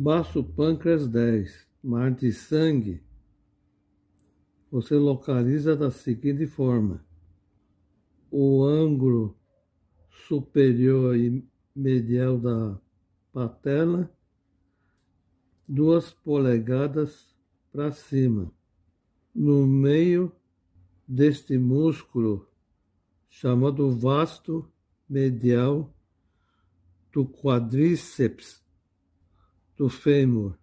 Baço pâncreas 10, mar de sangue, você localiza da seguinte forma: o ângulo superior e medial da patela, duas polegadas para cima. No meio deste músculo, chamado vasto medial do quadríceps do fêmur,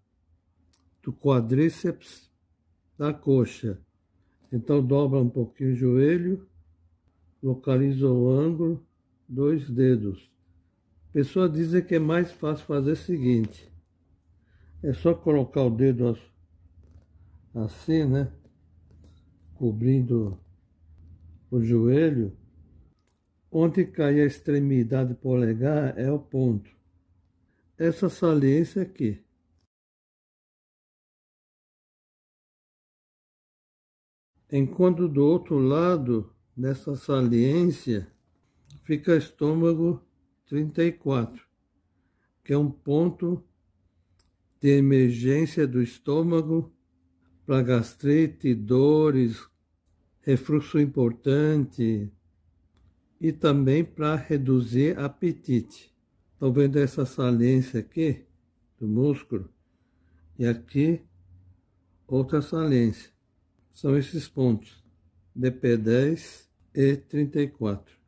do quadríceps, da coxa. Então dobra um pouquinho o joelho, localiza o ângulo, dois dedos. Pessoa diz que é mais fácil fazer o seguinte. É só colocar o dedo assim, né? Cobrindo o joelho. Onde cai a extremidade polegar é o ponto essa saliência aqui. Enquanto do outro lado nessa saliência fica estômago 34, que é um ponto de emergência do estômago para gastrite, dores, refluxo importante e também para reduzir apetite. Estão vendo essa saliência aqui do músculo? E aqui, outra saliência. São esses pontos, BP10 e 34.